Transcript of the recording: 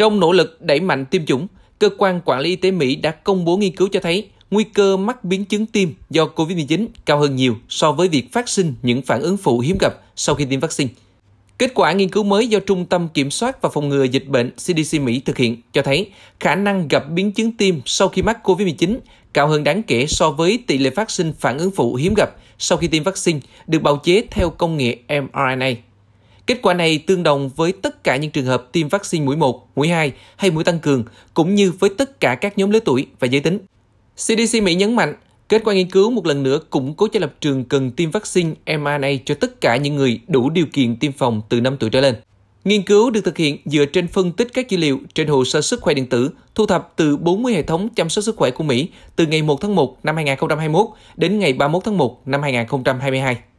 Trong nỗ lực đẩy mạnh tiêm chủng, cơ quan quản lý y tế Mỹ đã công bố nghiên cứu cho thấy nguy cơ mắc biến chứng tim do COVID-19 cao hơn nhiều so với việc phát sinh những phản ứng phụ hiếm gặp sau khi tiêm vaccine. Kết quả nghiên cứu mới do Trung tâm Kiểm soát và Phòng ngừa Dịch bệnh CDC Mỹ thực hiện cho thấy khả năng gặp biến chứng tim sau khi mắc COVID-19 cao hơn đáng kể so với tỷ lệ phát sinh phản ứng phụ hiếm gặp sau khi tiêm vaccine được bào chế theo công nghệ mRNA. Kết quả này tương đồng với tất cả những trường hợp tiêm vaccine mũi 1, mũi 2 hay mũi tăng cường, cũng như với tất cả các nhóm lứa tuổi và giới tính. CDC Mỹ nhấn mạnh, kết quả nghiên cứu một lần nữa củng cố cho lập trường cần tiêm vaccine mRNA cho tất cả những người đủ điều kiện tiêm phòng từ 5 tuổi trở lên. Nghiên cứu được thực hiện dựa trên phân tích các dữ liệu trên hồ sơ sức khỏe điện tử thu thập từ 40 hệ thống chăm sóc sức khỏe của Mỹ từ ngày 1 tháng 1 năm 2021 đến ngày 31 tháng 1 năm 2022.